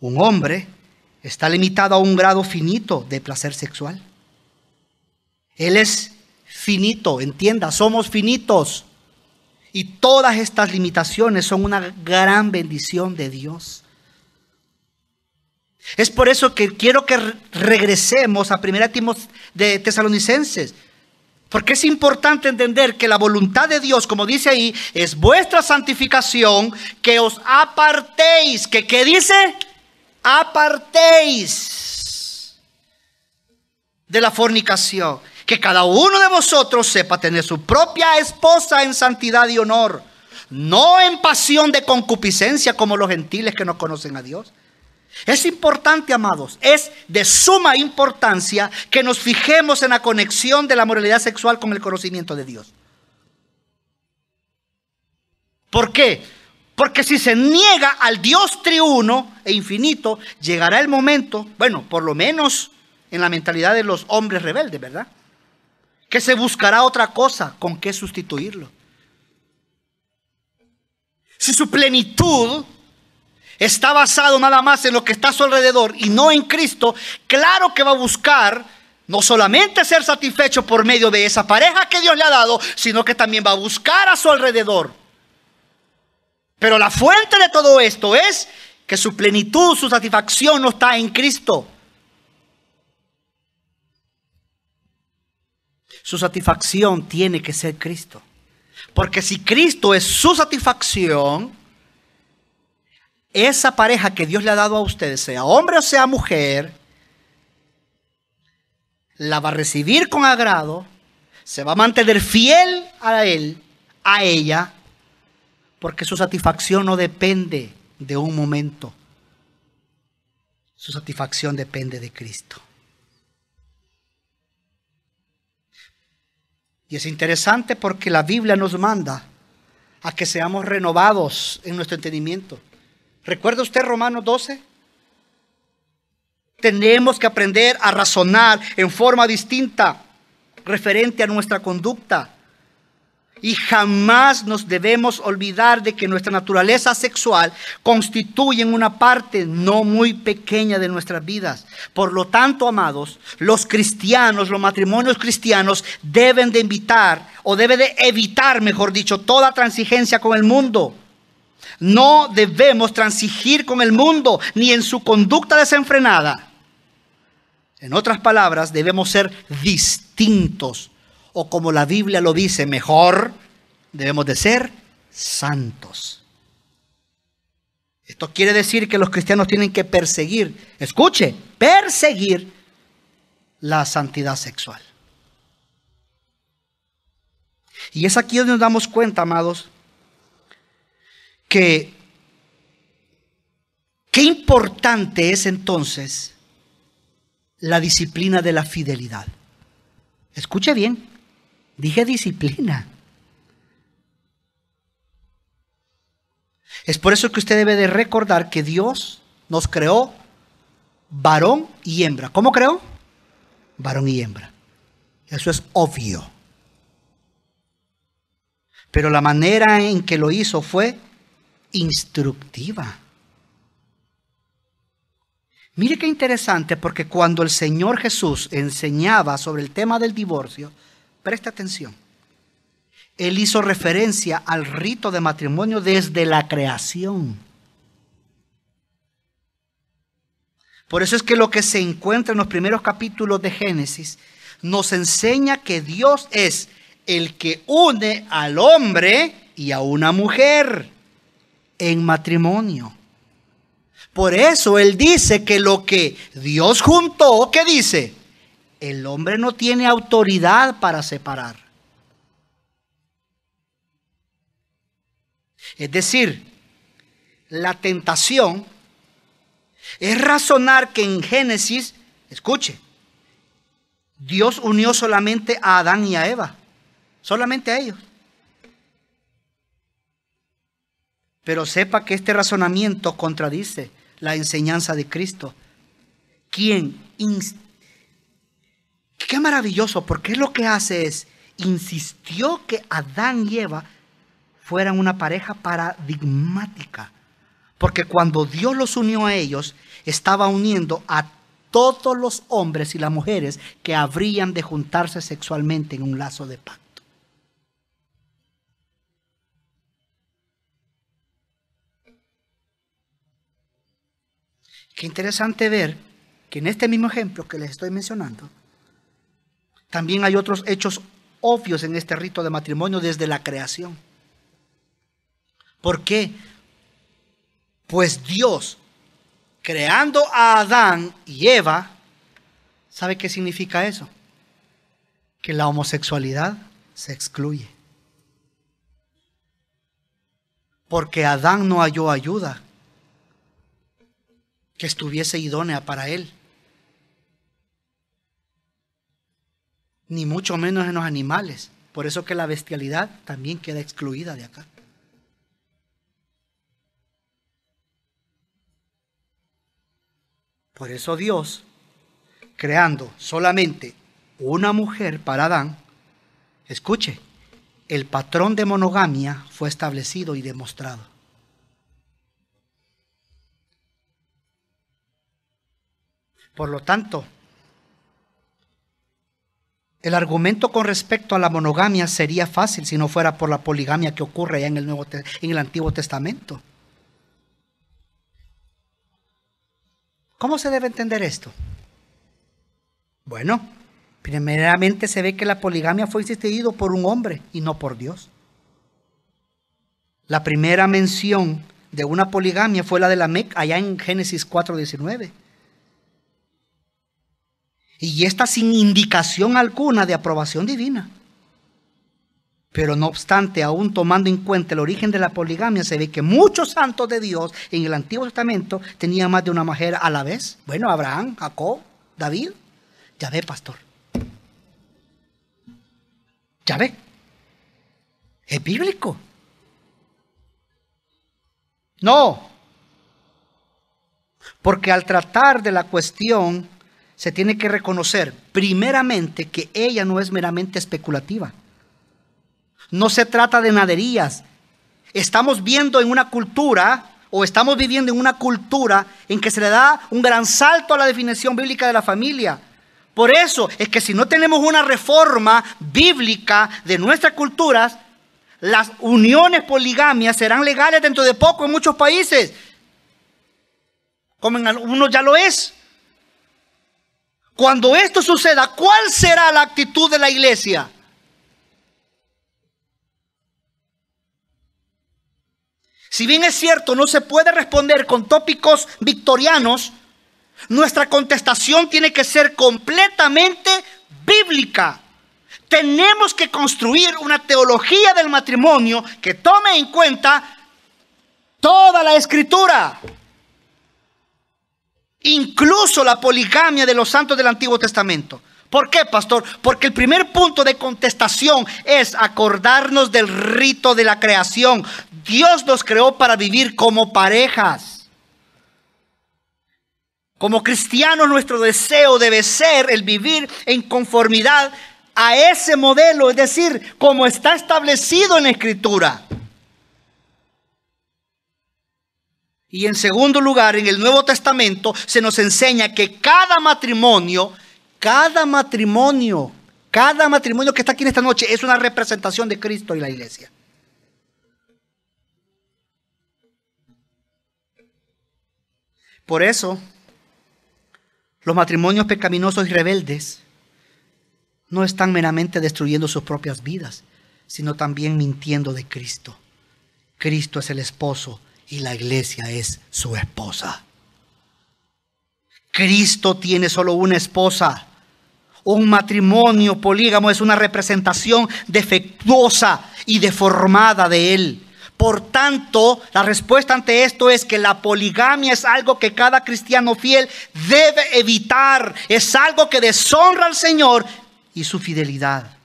Un hombre está limitado a un grado finito de placer sexual. Él es finito, entienda, somos finitos. Y todas estas limitaciones son una gran bendición de Dios. Es por eso que quiero que regresemos a 1 Timos de Tesalonicenses. Porque es importante entender que la voluntad de Dios, como dice ahí, es vuestra santificación, que os apartéis. ¿Que qué dice? Apartéis de la fornicación que cada uno de vosotros sepa tener su propia esposa en santidad y honor, no en pasión de concupiscencia como los gentiles que no conocen a Dios. Es importante, amados, es de suma importancia que nos fijemos en la conexión de la moralidad sexual con el conocimiento de Dios. ¿Por qué? Porque si se niega al Dios triuno e infinito, llegará el momento, bueno, por lo menos en la mentalidad de los hombres rebeldes, ¿verdad? que se buscará otra cosa con qué sustituirlo. Si su plenitud está basado nada más en lo que está a su alrededor y no en Cristo, claro que va a buscar no solamente ser satisfecho por medio de esa pareja que Dios le ha dado, sino que también va a buscar a su alrededor. Pero la fuente de todo esto es que su plenitud, su satisfacción no está en Cristo. su satisfacción tiene que ser Cristo. Porque si Cristo es su satisfacción, esa pareja que Dios le ha dado a ustedes, sea hombre o sea mujer, la va a recibir con agrado, se va a mantener fiel a él, a ella, porque su satisfacción no depende de un momento. Su satisfacción depende de Cristo. Y es interesante porque la Biblia nos manda a que seamos renovados en nuestro entendimiento. ¿Recuerda usted Romanos 12? Tenemos que aprender a razonar en forma distinta referente a nuestra conducta. Y jamás nos debemos olvidar de que nuestra naturaleza sexual constituye una parte no muy pequeña de nuestras vidas. Por lo tanto, amados, los cristianos, los matrimonios cristianos deben de evitar, o debe de evitar, mejor dicho, toda transigencia con el mundo. No debemos transigir con el mundo ni en su conducta desenfrenada. En otras palabras, debemos ser distintos o como la Biblia lo dice mejor, debemos de ser santos. Esto quiere decir que los cristianos tienen que perseguir, escuche, perseguir la santidad sexual. Y es aquí donde nos damos cuenta, amados, que qué importante es entonces la disciplina de la fidelidad. Escuche bien, Dije disciplina. Es por eso que usted debe de recordar que Dios nos creó varón y hembra. ¿Cómo creó? Varón y hembra. Eso es obvio. Pero la manera en que lo hizo fue instructiva. Mire qué interesante porque cuando el Señor Jesús enseñaba sobre el tema del divorcio, Presta atención. Él hizo referencia al rito de matrimonio desde la creación. Por eso es que lo que se encuentra en los primeros capítulos de Génesis nos enseña que Dios es el que une al hombre y a una mujer en matrimonio. Por eso Él dice que lo que Dios juntó, ¿qué dice? El hombre no tiene autoridad para separar. Es decir, la tentación es razonar que en Génesis, escuche, Dios unió solamente a Adán y a Eva, solamente a ellos. Pero sepa que este razonamiento contradice la enseñanza de Cristo, quien insta qué maravilloso, porque lo que hace es, insistió que Adán y Eva fueran una pareja paradigmática. Porque cuando Dios los unió a ellos, estaba uniendo a todos los hombres y las mujeres que habrían de juntarse sexualmente en un lazo de pacto. Qué interesante ver que en este mismo ejemplo que les estoy mencionando, también hay otros hechos obvios en este rito de matrimonio desde la creación. ¿Por qué? Pues Dios, creando a Adán y Eva, ¿sabe qué significa eso? Que la homosexualidad se excluye. Porque Adán no halló ayuda que estuviese idónea para él. ni mucho menos en los animales. Por eso que la bestialidad también queda excluida de acá. Por eso Dios, creando solamente una mujer para Adán, escuche, el patrón de monogamia fue establecido y demostrado. Por lo tanto, el argumento con respecto a la monogamia sería fácil si no fuera por la poligamia que ocurre allá en el, Nuevo, en el Antiguo Testamento. ¿Cómo se debe entender esto? Bueno, primeramente se ve que la poligamia fue existido por un hombre y no por Dios. La primera mención de una poligamia fue la de la Mec allá en Génesis 4.19. Y esta sin indicación alguna de aprobación divina. Pero no obstante, aún tomando en cuenta el origen de la poligamia, se ve que muchos santos de Dios en el Antiguo Testamento tenían más de una mujer a la vez. Bueno, Abraham, Jacob, David, ya ve, pastor. Ya ve. Es bíblico. No. Porque al tratar de la cuestión se tiene que reconocer primeramente que ella no es meramente especulativa. No se trata de naderías. Estamos viendo en una cultura o estamos viviendo en una cultura en que se le da un gran salto a la definición bíblica de la familia. Por eso es que si no tenemos una reforma bíblica de nuestras culturas, las uniones poligamias serán legales dentro de poco en muchos países, como en algunos ya lo es. Cuando esto suceda, ¿cuál será la actitud de la iglesia? Si bien es cierto, no se puede responder con tópicos victorianos, nuestra contestación tiene que ser completamente bíblica. Tenemos que construir una teología del matrimonio que tome en cuenta toda la escritura. Incluso la poligamia de los santos del Antiguo Testamento. ¿Por qué, pastor? Porque el primer punto de contestación es acordarnos del rito de la creación. Dios nos creó para vivir como parejas. Como cristianos nuestro deseo debe ser el vivir en conformidad a ese modelo, es decir, como está establecido en la escritura. Y en segundo lugar, en el Nuevo Testamento se nos enseña que cada matrimonio, cada matrimonio, cada matrimonio que está aquí en esta noche es una representación de Cristo y la iglesia. Por eso, los matrimonios pecaminosos y rebeldes no están meramente destruyendo sus propias vidas, sino también mintiendo de Cristo. Cristo es el esposo y la iglesia es su esposa. Cristo tiene solo una esposa. Un matrimonio polígamo es una representación defectuosa y deformada de él. Por tanto, la respuesta ante esto es que la poligamia es algo que cada cristiano fiel debe evitar. Es algo que deshonra al Señor y su fidelidad.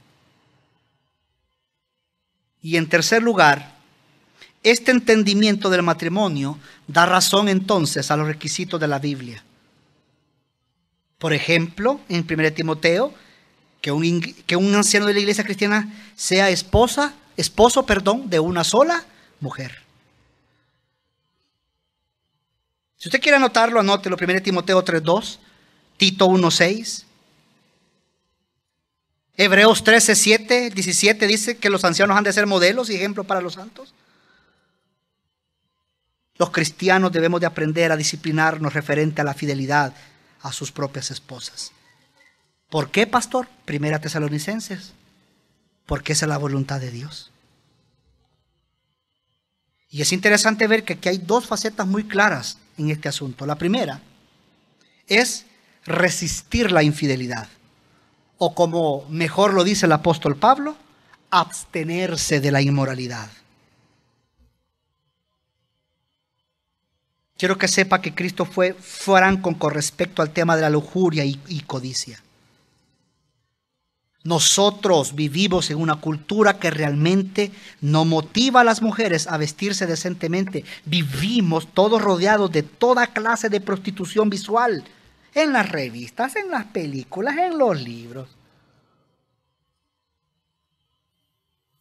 Y en tercer lugar, este entendimiento del matrimonio da razón entonces a los requisitos de la Biblia. Por ejemplo, en 1 Timoteo, que un, anciano de la iglesia cristiana sea esposa, esposo, perdón, de una sola mujer. Si usted quiere anotarlo, anótelo. 1 Timoteo 3.2, Tito 1.6, Hebreos 13.7, 17 dice que los ancianos han de ser modelos y ejemplos para los santos. Los cristianos debemos de aprender a disciplinarnos referente a la fidelidad a sus propias esposas. ¿Por qué, pastor? Primera Tesalonicenses. Porque esa es la voluntad de Dios. Y es interesante ver que aquí hay dos facetas muy claras en este asunto. La primera es resistir la infidelidad. O como mejor lo dice el apóstol Pablo, abstenerse de la inmoralidad. Quiero que sepa que Cristo fue franco con respecto al tema de la lujuria y, y codicia. Nosotros vivimos en una cultura que realmente no motiva a las mujeres a vestirse decentemente. Vivimos todos rodeados de toda clase de prostitución visual. En las revistas, en las películas, en los libros.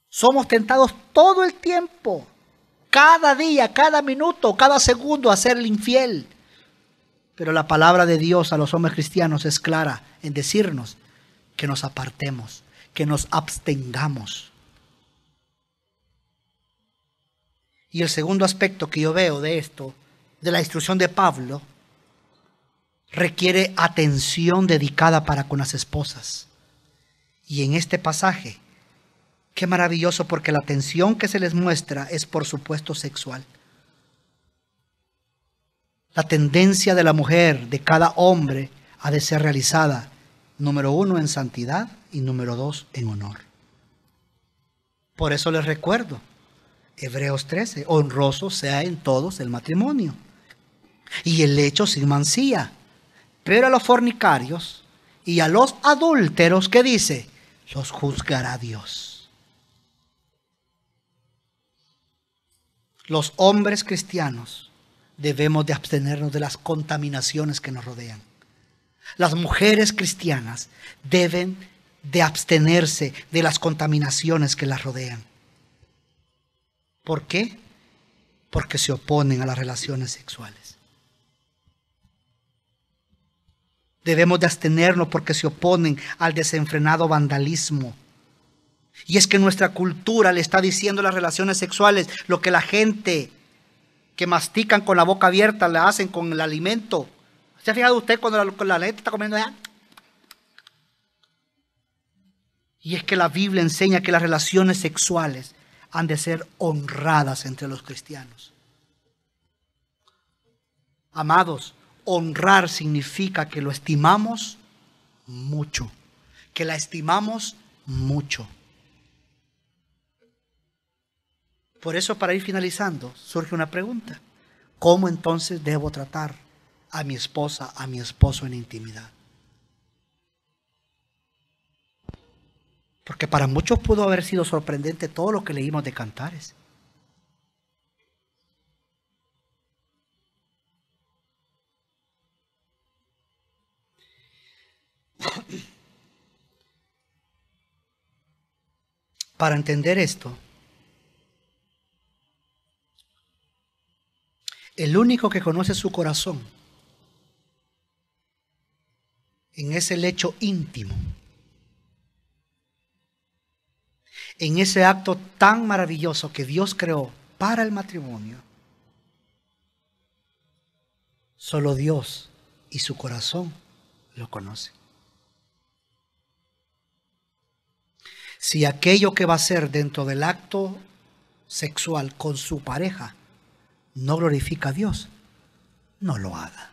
Somos tentados todo el tiempo cada día, cada minuto, cada segundo a ser infiel. Pero la palabra de Dios a los hombres cristianos es clara en decirnos que nos apartemos, que nos abstengamos. Y el segundo aspecto que yo veo de esto, de la instrucción de Pablo, requiere atención dedicada para con las esposas. Y en este pasaje Qué maravilloso porque la atención que se les muestra es por supuesto sexual. La tendencia de la mujer, de cada hombre, ha de ser realizada, número uno, en santidad y número dos, en honor. Por eso les recuerdo, Hebreos 13, honroso sea en todos el matrimonio. Y el hecho sin mancía. Pero a los fornicarios y a los adúlteros, ¿qué dice? Los juzgará Dios. los hombres cristianos debemos de abstenernos de las contaminaciones que nos rodean. Las mujeres cristianas deben de abstenerse de las contaminaciones que las rodean. ¿Por qué? Porque se oponen a las relaciones sexuales. Debemos de abstenernos porque se oponen al desenfrenado vandalismo, y es que nuestra cultura le está diciendo las relaciones sexuales, lo que la gente que mastican con la boca abierta la hacen con el alimento. ¿Se ha fijado usted cuando la, la gente está comiendo allá? Y es que la Biblia enseña que las relaciones sexuales han de ser honradas entre los cristianos. Amados, honrar significa que lo estimamos mucho, que la estimamos mucho. Por eso, para ir finalizando, surge una pregunta. ¿Cómo entonces debo tratar a mi esposa, a mi esposo en intimidad? Porque para muchos pudo haber sido sorprendente todo lo que leímos de Cantares. Para entender esto, el único que conoce su corazón en ese lecho íntimo, en ese acto tan maravilloso que Dios creó para el matrimonio, solo Dios y su corazón lo conocen. Si aquello que va a ser dentro del acto sexual con su pareja no glorifica a Dios, no lo haga.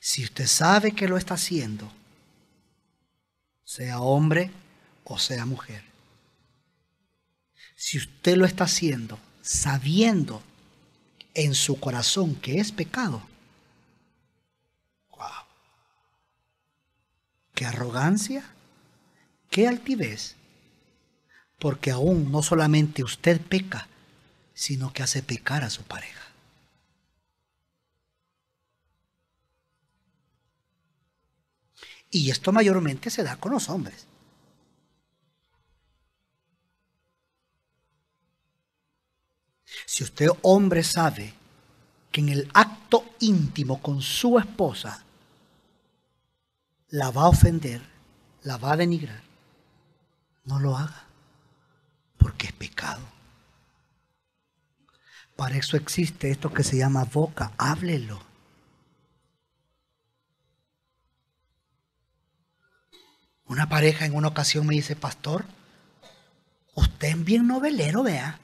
Si usted sabe que lo está haciendo, sea hombre o sea mujer, si usted lo está haciendo sabiendo en su corazón que es pecado, qué arrogancia qué altivez? Porque aún no solamente usted peca, sino que hace pecar a su pareja. Y esto mayormente se da con los hombres. Si usted hombre sabe que en el acto íntimo con su esposa la va a ofender, la va a denigrar, no lo haga, porque es pecado. Para eso existe esto que se llama boca, háblelo. Una pareja en una ocasión me dice, pastor, usted es bien novelero, vea.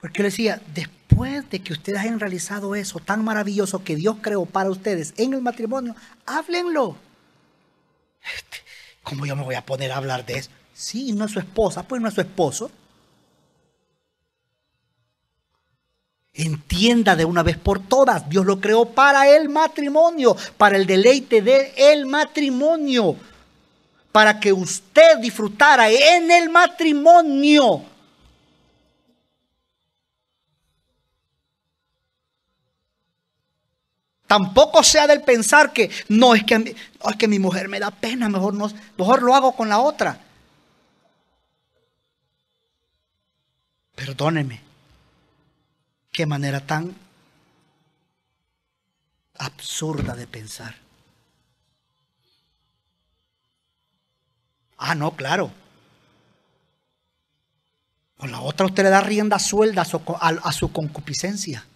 Porque yo le decía, después de que ustedes hayan realizado eso tan maravilloso que Dios creó para ustedes en el matrimonio, háblenlo. Este, ¿Cómo yo me voy a poner a hablar de eso? Sí, no es su esposa, pues no es su esposo. Entienda de una vez por todas, Dios lo creó para el matrimonio, para el deleite del matrimonio, para que usted disfrutara en el matrimonio Tampoco sea del pensar que no, es que, que mi mujer me da pena, mejor, no, mejor lo hago con la otra. Perdóneme. Qué manera tan absurda de pensar. Ah, no, claro. Con la otra usted le da rienda suelda a su concupiscencia.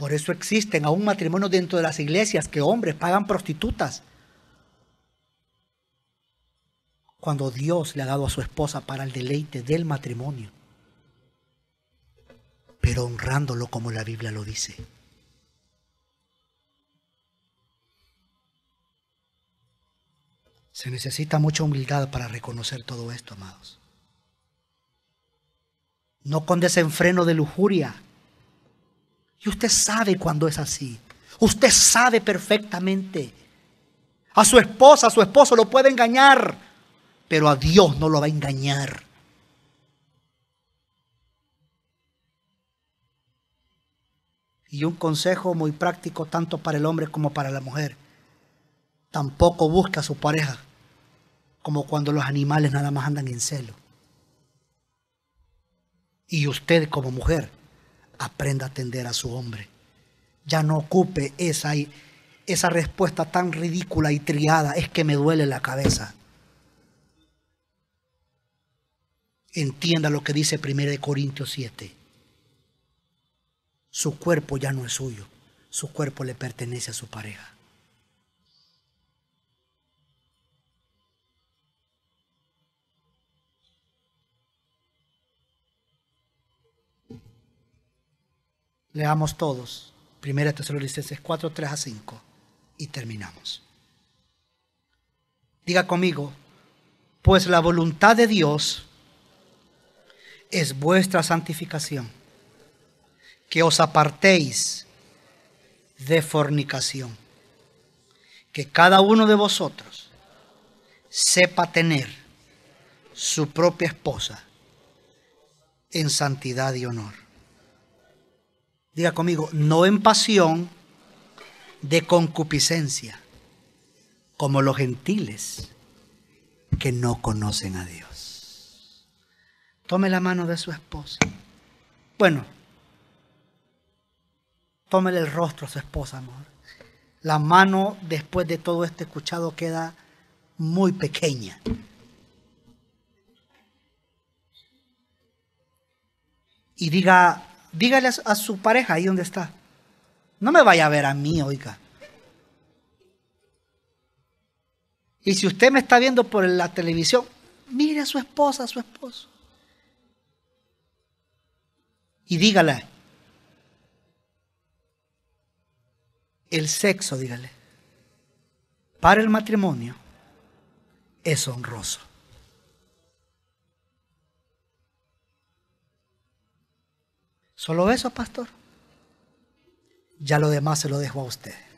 Por eso existen aún matrimonios dentro de las iglesias que hombres pagan prostitutas. Cuando Dios le ha dado a su esposa para el deleite del matrimonio. Pero honrándolo como la Biblia lo dice. Se necesita mucha humildad para reconocer todo esto, amados. No con desenfreno de lujuria, y usted sabe cuando es así. Usted sabe perfectamente. A su esposa, a su esposo lo puede engañar, pero a Dios no lo va a engañar. Y un consejo muy práctico tanto para el hombre como para la mujer. Tampoco busca a su pareja como cuando los animales nada más andan en celo. Y usted como mujer aprenda a atender a su hombre. Ya no ocupe esa, esa respuesta tan ridícula y triada, es que me duele la cabeza. Entienda lo que dice 1 Corintios 7. Su cuerpo ya no es suyo, su cuerpo le pertenece a su pareja. Leamos todos. Primera Tesalonicenses 4, 3 a 5. Y terminamos. Diga conmigo, pues la voluntad de Dios es vuestra santificación, que os apartéis de fornicación, que cada uno de vosotros sepa tener su propia esposa en santidad y honor diga conmigo, no en pasión de concupiscencia, como los gentiles que no conocen a Dios. Tome la mano de su esposa. Bueno, tómele el rostro a su esposa, amor. La mano, después de todo este escuchado, queda muy pequeña. Y diga, dígale a su pareja ahí donde está. No me vaya a ver a mí, oiga. Y si usted me está viendo por la televisión, mire a su esposa, a su esposo. Y dígale. El sexo, dígale, para el matrimonio es honroso. Solo eso, pastor. Ya lo demás se lo dejo a usted.